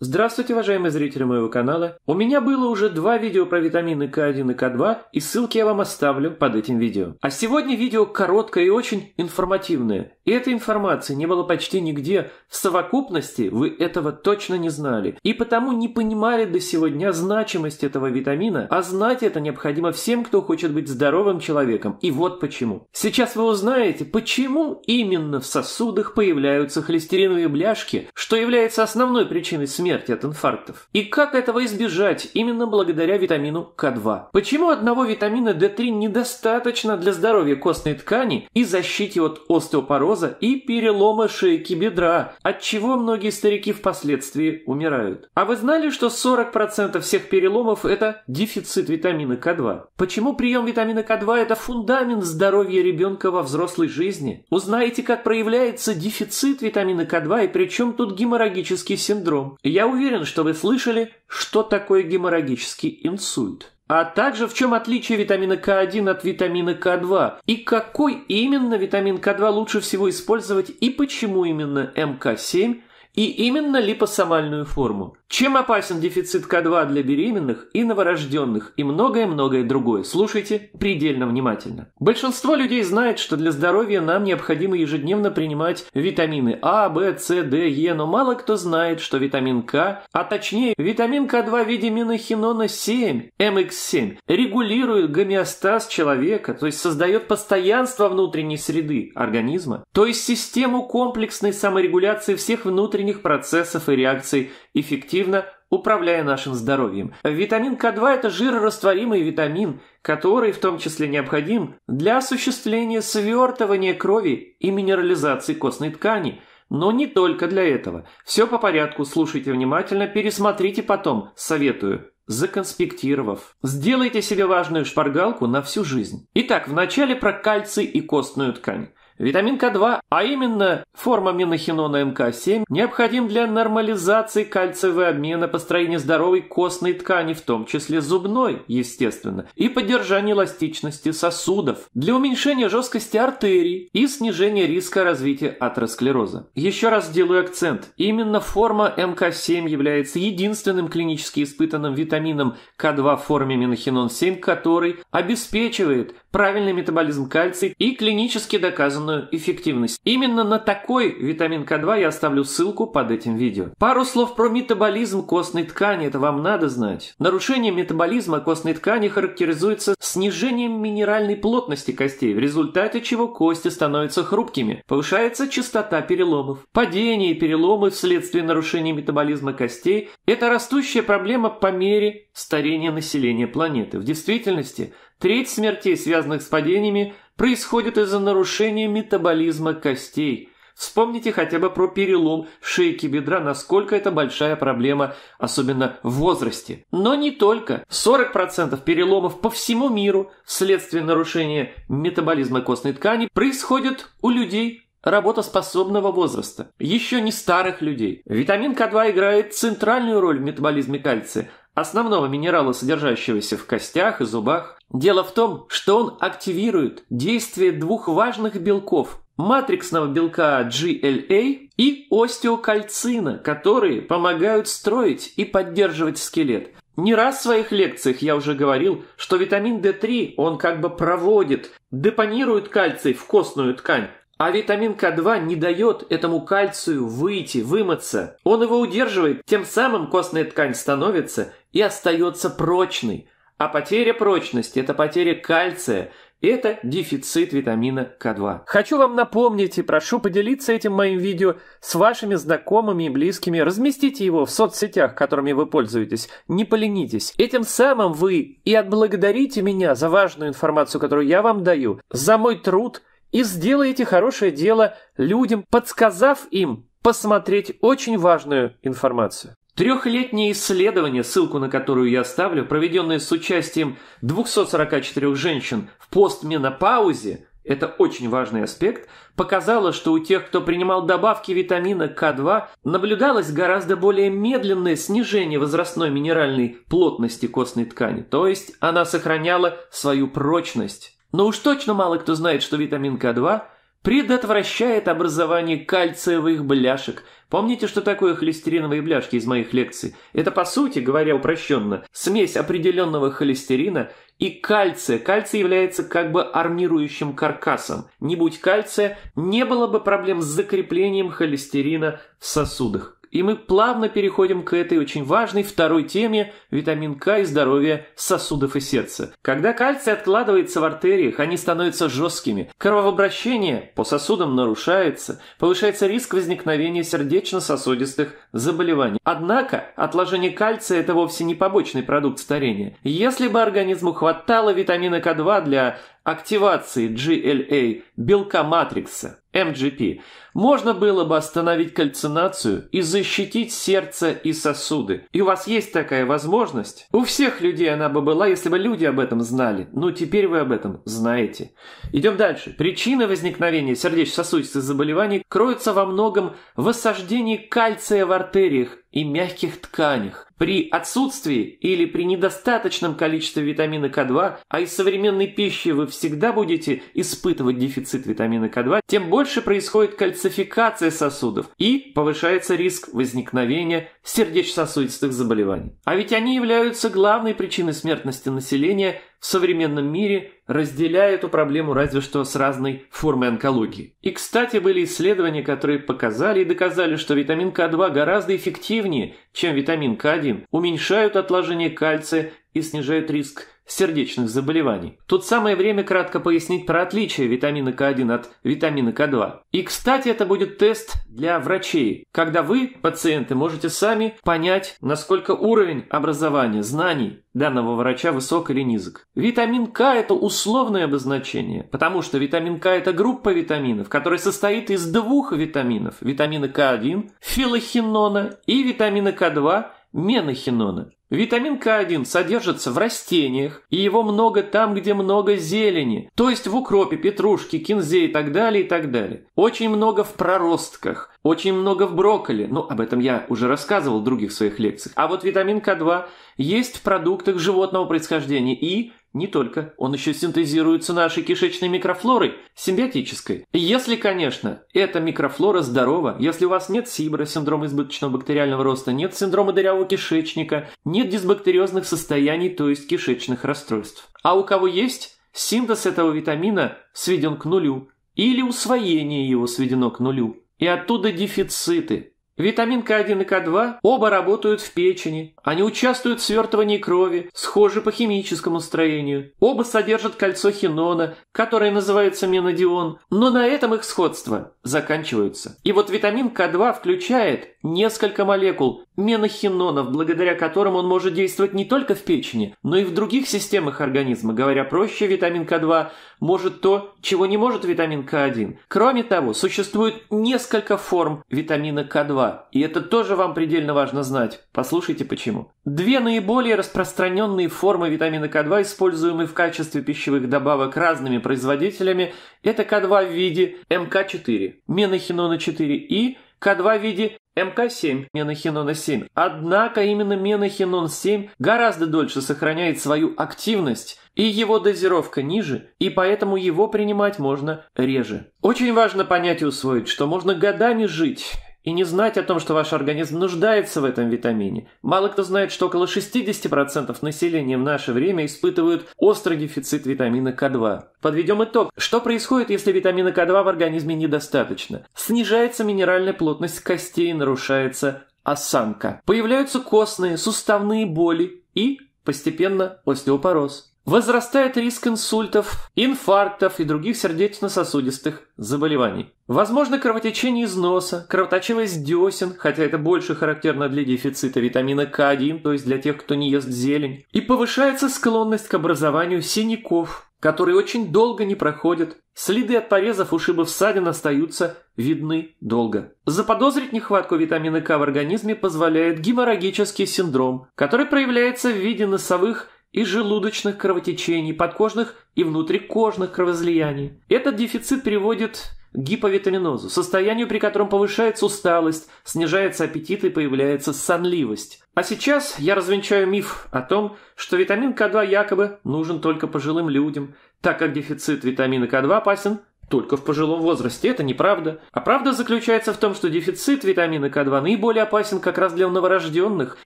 Здравствуйте, уважаемые зрители моего канала. У меня было уже два видео про витамины К1 и К2, и ссылки я вам оставлю под этим видео. А сегодня видео короткое и очень информативное. И этой информации не было почти нигде. В совокупности вы этого точно не знали. И потому не понимали до сегодня значимость этого витамина, а знать это необходимо всем, кто хочет быть здоровым человеком. И вот почему. Сейчас вы узнаете, почему именно в сосудах появляются холестериновые бляшки, что является основной причиной смерти смерти от инфарктов. И как этого избежать именно благодаря витамину К2? Почему одного витамина D3 недостаточно для здоровья костной ткани и защиты от остеопороза и перелома шейки бедра, от чего многие старики впоследствии умирают? А вы знали, что 40% всех переломов – это дефицит витамина К2? Почему прием витамина К2 – это фундамент здоровья ребенка во взрослой жизни? Узнаете, как проявляется дефицит витамина К2 и причем тут геморрагический синдром. Я уверен, что вы слышали, что такое геморрагический инсульт. А также в чем отличие витамина К1 от витамина К2 и какой именно витамин К2 лучше всего использовать и почему именно МК7 и именно липосомальную форму. Чем опасен дефицит К2 для беременных и новорожденных и многое-многое другое. Слушайте предельно внимательно. Большинство людей знает, что для здоровья нам необходимо ежедневно принимать витамины А, В, С, Д, Е, но мало кто знает, что витамин К, а точнее витамин К2 в виде минохинона 7, МХ7, регулирует гомеостаз человека, то есть создает постоянство внутренней среды организма, то есть систему комплексной саморегуляции всех внутренних внутренних процессов и реакций, эффективно управляя нашим здоровьем. Витамин К2 – это жирорастворимый витамин, который в том числе необходим для осуществления свертывания крови и минерализации костной ткани – но не только для этого. Все по порядку, слушайте внимательно, пересмотрите потом, советую, законспектировав. Сделайте себе важную шпаргалку на всю жизнь. Итак, вначале про кальций и костную ткань. Витамин К2, а именно форма минохинона МК7, необходим для нормализации кальциевого обмена, построения здоровой костной ткани, в том числе зубной, естественно, и поддержания эластичности сосудов, для уменьшения жесткости артерий и снижения риска развития атеросклероза. Еще раз сделаю акцент. Именно форма МК7 является единственным клинически испытанным витамином К2 в форме минохинон-7, который обеспечивает правильный метаболизм кальций и клинически доказанную эффективность. Именно на такой витамин К2 я оставлю ссылку под этим видео. Пару слов про метаболизм костной ткани, это вам надо знать. Нарушение метаболизма костной ткани характеризуется снижением минеральной плотности костей, в результате чего кости становятся хрупкими. Повышается частота переломов. Падения и переломы вследствие нарушения метаболизма костей – это растущая проблема по мере старения населения планеты. В действительности – Треть смертей, связанных с падениями, происходит из-за нарушения метаболизма костей. Вспомните хотя бы про перелом шейки бедра, насколько это большая проблема, особенно в возрасте. Но не только. 40% переломов по всему миру вследствие нарушения метаболизма костной ткани происходят у людей работоспособного возраста, еще не старых людей. Витамин К2 играет центральную роль в метаболизме кальция – основного минерала, содержащегося в костях и зубах. Дело в том, что он активирует действие двух важных белков – матриксного белка GLA и остеокальцина, которые помогают строить и поддерживать скелет. Не раз в своих лекциях я уже говорил, что витамин D3 он как бы проводит, депонирует кальций в костную ткань, а витамин К2 не дает этому кальцию выйти, вымыться. Он его удерживает, тем самым костная ткань становится и остается прочной. А потеря прочности – это потеря кальция, это дефицит витамина К2. Хочу вам напомнить и прошу поделиться этим моим видео с вашими знакомыми и близкими. Разместите его в соцсетях, которыми вы пользуетесь. Не поленитесь. Этим самым вы и отблагодарите меня за важную информацию, которую я вам даю, за мой труд – и сделаете хорошее дело людям, подсказав им посмотреть очень важную информацию. Трехлетнее исследование, ссылку на которую я оставлю, проведенное с участием 244 женщин в постменопаузе, это очень важный аспект, показало, что у тех, кто принимал добавки витамина К2, наблюдалось гораздо более медленное снижение возрастной минеральной плотности костной ткани, то есть она сохраняла свою прочность. Но уж точно мало кто знает, что витамин К2 предотвращает образование кальциевых бляшек. Помните, что такое холестериновые бляшки из моих лекций? Это, по сути, говоря упрощенно, смесь определенного холестерина и кальция. Кальций является как бы армирующим каркасом. Не будь кальция, не было бы проблем с закреплением холестерина в сосудах. И мы плавно переходим к этой очень важной второй теме – витамин К и здоровье сосудов и сердца. Когда кальций откладывается в артериях, они становятся жесткими. Кровообращение по сосудам нарушается, повышается риск возникновения сердечно-сосудистых заболеваний. Однако, отложение кальция – это вовсе не побочный продукт старения. Если бы организму хватало витамина К2 для активации GLA белка матрикса MGP эм можно было бы остановить кальцинацию и защитить сердце и сосуды. И у вас есть такая возможность? У всех людей она бы была, если бы люди об этом знали. Но ну, теперь вы об этом знаете. Идем дальше. Причины возникновения сердечно-сосудистых заболеваний кроются во многом в осаждении кальция в артериях и мягких тканях. При отсутствии или при недостаточном количестве витамина К2, а из современной пищи вы всегда будете испытывать дефицит витамина К2, тем больше происходит кальцификация сосудов и повышается риск возникновения сердечно-сосудистых заболеваний. А ведь они являются главной причиной смертности населения в современном мире, разделяя эту проблему разве что с разной формой онкологии. И, кстати, были исследования, которые показали и доказали, что витамин К2 гораздо эффективнее, чем витамин К1, уменьшают отложение кальция и снижают риск сердечных заболеваний. Тут самое время кратко пояснить про отличие витамина К1 от витамина К2. И, кстати, это будет тест для врачей, когда вы, пациенты, можете сами понять, насколько уровень образования, знаний данного врача высок или низок. Витамин К – это условное обозначение, потому что витамин К – это группа витаминов, которая состоит из двух витаминов – витамина К1, филохинона и витамина К2, менахинона. Витамин К1 содержится в растениях, и его много там, где много зелени, то есть в укропе, петрушке, кинзе и так далее, и так далее. Очень много в проростках, очень много в брокколи, Ну, об этом я уже рассказывал в других своих лекциях. А вот витамин К2 есть в продуктах животного происхождения и не только. Он еще синтезируется нашей кишечной микрофлорой, симбиотической. Если, конечно, эта микрофлора здорова, если у вас нет СИБРа, синдрома избыточного бактериального роста, нет синдрома дырявого кишечника, нет дисбактериозных состояний, то есть кишечных расстройств. А у кого есть, синтез этого витамина сведен к нулю. Или усвоение его сведено к нулю. И оттуда дефициты – Витамин К1 и К2 оба работают в печени. Они участвуют в свертывании крови, схожи по химическому строению. Оба содержат кольцо хинона, которое называется менадион, но на этом их сходство заканчиваются. И вот витамин К2 включает Несколько молекул менохинонов, благодаря которым он может действовать не только в печени, но и в других системах организма. Говоря проще, витамин К2 может то, чего не может витамин К1. Кроме того, существует несколько форм витамина К2, и это тоже вам предельно важно знать. Послушайте почему. Две наиболее распространенные формы витамина К2, используемые в качестве пищевых добавок разными производителями, это К2 в виде МК4, менохинона 4 и к2 в виде МК-7 Менахинона-7. Однако именно Менахинон-7 гораздо дольше сохраняет свою активность, и его дозировка ниже, и поэтому его принимать можно реже. Очень важно понять и усвоить, что можно годами жить и не знать о том, что ваш организм нуждается в этом витамине. Мало кто знает, что около 60% населения в наше время испытывают острый дефицит витамина К2. Подведем итог. Что происходит, если витамина К2 в организме недостаточно? Снижается минеральная плотность костей, нарушается осанка. Появляются костные, суставные боли и постепенно остеопороз. Возрастает риск инсультов, инфарктов и других сердечно-сосудистых заболеваний. Возможно кровотечение из носа, кровоточивость десен, хотя это больше характерно для дефицита витамина К1, то есть для тех, кто не ест зелень. И повышается склонность к образованию синяков, которые очень долго не проходят. Следы от порезов, ушибов, ссадин остаются видны долго. Заподозрить нехватку витамина К в организме позволяет геморрагический синдром, который проявляется в виде носовых и желудочных кровотечений, подкожных и внутрикожных кровоизлияний. Этот дефицит приводит к гиповитаминозу, состоянию, при котором повышается усталость, снижается аппетит и появляется сонливость. А сейчас я развенчаю миф о том, что витамин К2 якобы нужен только пожилым людям, так как дефицит витамина К2 опасен только в пожилом возрасте. Это неправда. А правда заключается в том, что дефицит витамина К2 наиболее опасен как раз для новорожденных,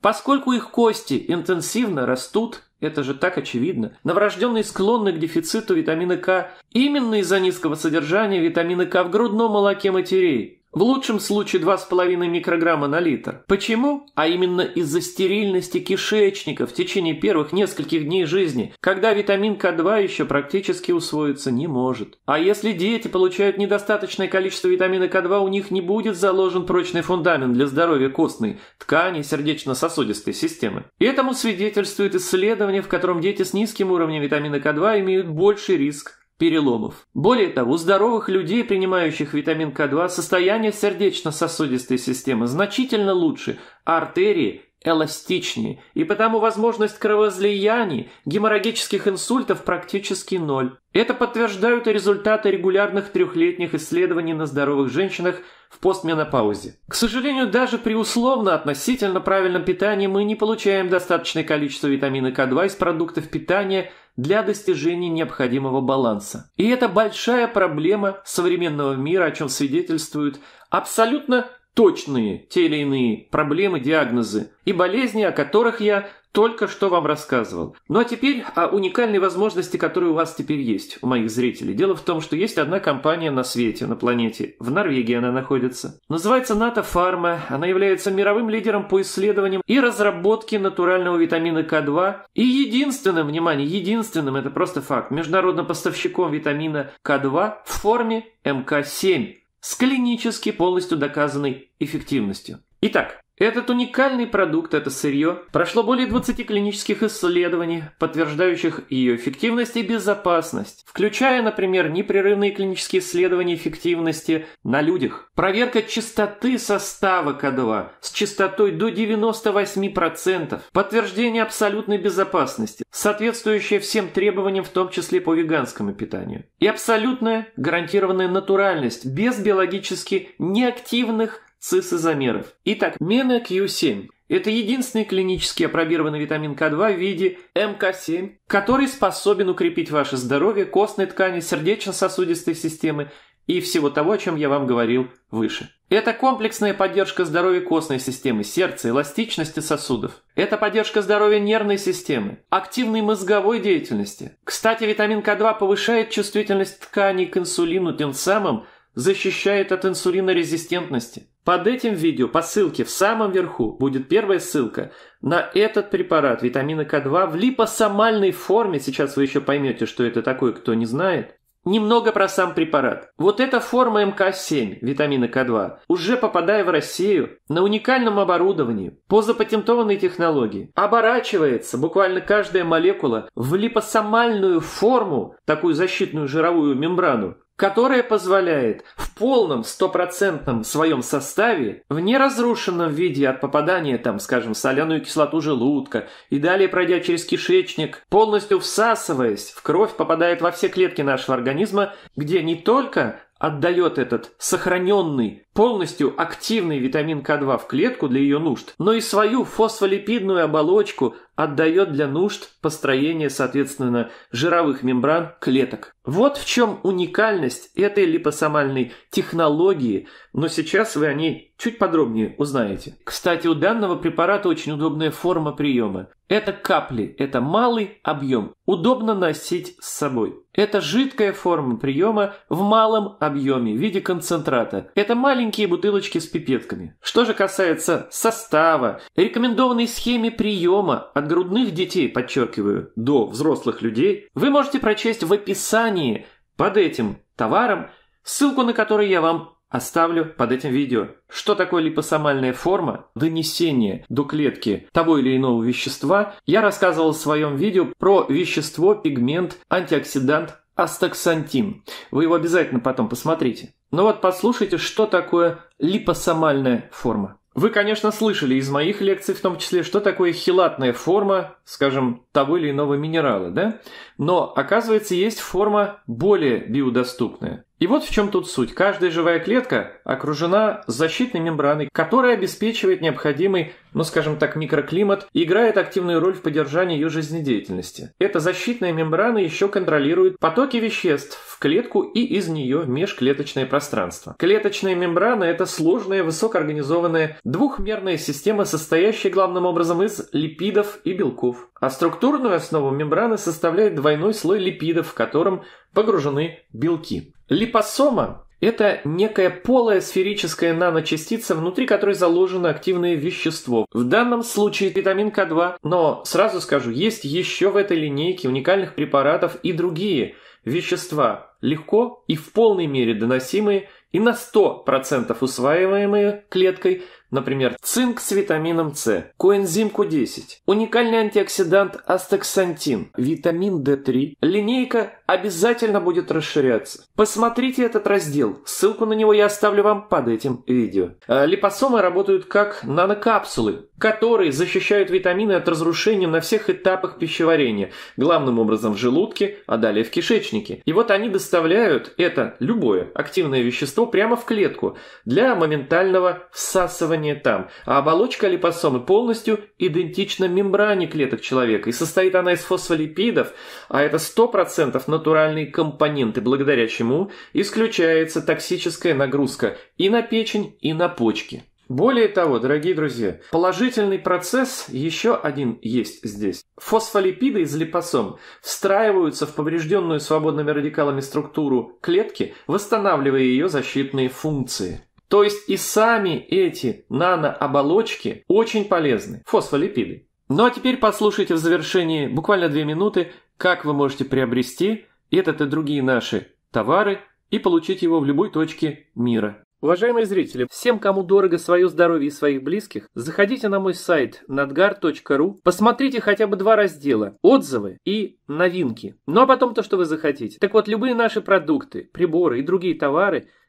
поскольку их кости интенсивно растут это же так очевидно. Новорожденные склонны к дефициту витамина К именно из-за низкого содержания витамина К в грудном молоке матерей. В лучшем случае 2,5 микрограмма на литр. Почему? А именно из-за стерильности кишечника в течение первых нескольких дней жизни, когда витамин К2 еще практически усвоиться не может. А если дети получают недостаточное количество витамина К2, у них не будет заложен прочный фундамент для здоровья костной, ткани сердечно-сосудистой системы. Этому свидетельствует исследование, в котором дети с низким уровнем витамина К2 имеют больший риск переломов. Более того, у здоровых людей, принимающих витамин К2, состояние сердечно-сосудистой системы значительно лучше, а артерии эластичнее, и потому возможность кровоизлияний, геморрагических инсультов практически ноль. Это подтверждают и результаты регулярных трехлетних исследований на здоровых женщинах в постменопаузе. К сожалению, даже при условно относительно правильном питании мы не получаем достаточное количество витамина К2 из продуктов питания – для достижения необходимого баланса. И это большая проблема современного мира, о чем свидетельствуют абсолютно точные те или иные проблемы, диагнозы и болезни, о которых я только что вам рассказывал. Ну а теперь о уникальной возможности, которая у вас теперь есть, у моих зрителей. Дело в том, что есть одна компания на свете, на планете. В Норвегии она находится. Называется НАТО Фарма. Она является мировым лидером по исследованиям и разработке натурального витамина К2. И единственным, внимание, единственным, это просто факт, международным поставщиком витамина К2 в форме МК-7 с клинически полностью доказанной эффективностью. Итак, этот уникальный продукт, это сырье, прошло более 20 клинических исследований, подтверждающих ее эффективность и безопасность, включая, например, непрерывные клинические исследования эффективности на людях, проверка чистоты состава К2 с частотой до 98%, подтверждение абсолютной безопасности, соответствующее всем требованиям, в том числе по веганскому питанию, и абсолютная гарантированная натуральность без биологически неактивных цисозамеров. Итак, MENA-Q7 – это единственный клинически опробированный витамин К2 в виде МК7, который способен укрепить ваше здоровье, костной ткани, сердечно-сосудистой системы и всего того, о чем я вам говорил выше. Это комплексная поддержка здоровья костной системы, сердца, эластичности сосудов. Это поддержка здоровья нервной системы, активной мозговой деятельности. Кстати, витамин К2 повышает чувствительность тканей к инсулину, тем самым – защищает от инсулинорезистентности. Под этим видео по ссылке в самом верху будет первая ссылка на этот препарат витамина К2 в липосомальной форме. Сейчас вы еще поймете, что это такое, кто не знает. Немного про сам препарат. Вот эта форма МК-7 витамина К2, уже попадая в Россию, на уникальном оборудовании, по запатентованной технологии, оборачивается буквально каждая молекула в липосомальную форму, такую защитную жировую мембрану, которое позволяет в полном стопроцентном своем составе, в неразрушенном виде от попадания там, скажем, в соляную кислоту желудка и далее пройдя через кишечник, полностью всасываясь, в кровь попадает во все клетки нашего организма, где не только отдает этот сохраненный полностью активный витамин К2 в клетку для ее нужд, но и свою фосфолипидную оболочку отдает для нужд построения, соответственно, жировых мембран клеток. Вот в чем уникальность этой липосомальной технологии, но сейчас вы о ней чуть подробнее узнаете. Кстати, у данного препарата очень удобная форма приема. Это капли, это малый объем, удобно носить с собой. Это жидкая форма приема в малом объеме в виде концентрата. Это маленький маленькие бутылочки с пипетками. Что же касается состава, рекомендованной схеме приема от грудных детей, подчеркиваю, до взрослых людей, вы можете прочесть в описании под этим товаром, ссылку на который я вам оставлю под этим видео. Что такое липосомальная форма донесения до клетки того или иного вещества, я рассказывал в своем видео про вещество, пигмент, антиоксидант астаксантин. Вы его обязательно потом посмотрите. Но ну вот послушайте, что такое липосомальная форма. Вы, конечно, слышали из моих лекций в том числе, что такое хилатная форма скажем, того или иного минерала, да? Но, оказывается, есть форма более биодоступная. И вот в чем тут суть. Каждая живая клетка окружена защитной мембраной, которая обеспечивает необходимый, ну скажем так, микроклимат и играет активную роль в поддержании ее жизнедеятельности. Эта защитная мембрана еще контролирует потоки веществ в клетку и из нее в межклеточное пространство. Клеточная мембрана – это сложная, высокоорганизованная двухмерная система, состоящая главным образом из липидов и белков белков, а структурную основу мембраны составляет двойной слой липидов, в котором погружены белки. Липосома – это некая полая сферическая наночастица, внутри которой заложено активное вещество. В данном случае витамин К2, но сразу скажу, есть еще в этой линейке уникальных препаратов и другие вещества, легко и в полной мере доносимые и на 100% усваиваемые клеткой – Например, цинк с витамином С, коэнзим Q10, уникальный антиоксидант астаксантин, витамин D3. Линейка обязательно будет расширяться. Посмотрите этот раздел, ссылку на него я оставлю вам под этим видео. А, липосомы работают как нанокапсулы, которые защищают витамины от разрушения на всех этапах пищеварения, главным образом в желудке, а далее в кишечнике. И вот они доставляют это любое активное вещество прямо в клетку для моментального всасывания образование там, а оболочка липосомы полностью идентична мембране клеток человека, и состоит она из фосфолипидов, а это 100% натуральные компоненты, благодаря чему исключается токсическая нагрузка и на печень, и на почки. Более того, дорогие друзья, положительный процесс еще один есть здесь. Фосфолипиды из липосом встраиваются в поврежденную свободными радикалами структуру клетки, восстанавливая ее защитные функции. То есть и сами эти нанооболочки очень полезны, фосфолипиды. Ну а теперь послушайте в завершении буквально две минуты, как вы можете приобрести этот и другие наши товары и получить его в любой точке мира. Уважаемые зрители, всем, кому дорого свое здоровье и своих близких, заходите на мой сайт nadgar.ru, посмотрите хотя бы два раздела – отзывы и новинки. Ну а потом то, что вы захотите. Так вот, любые наши продукты, приборы и другие товары –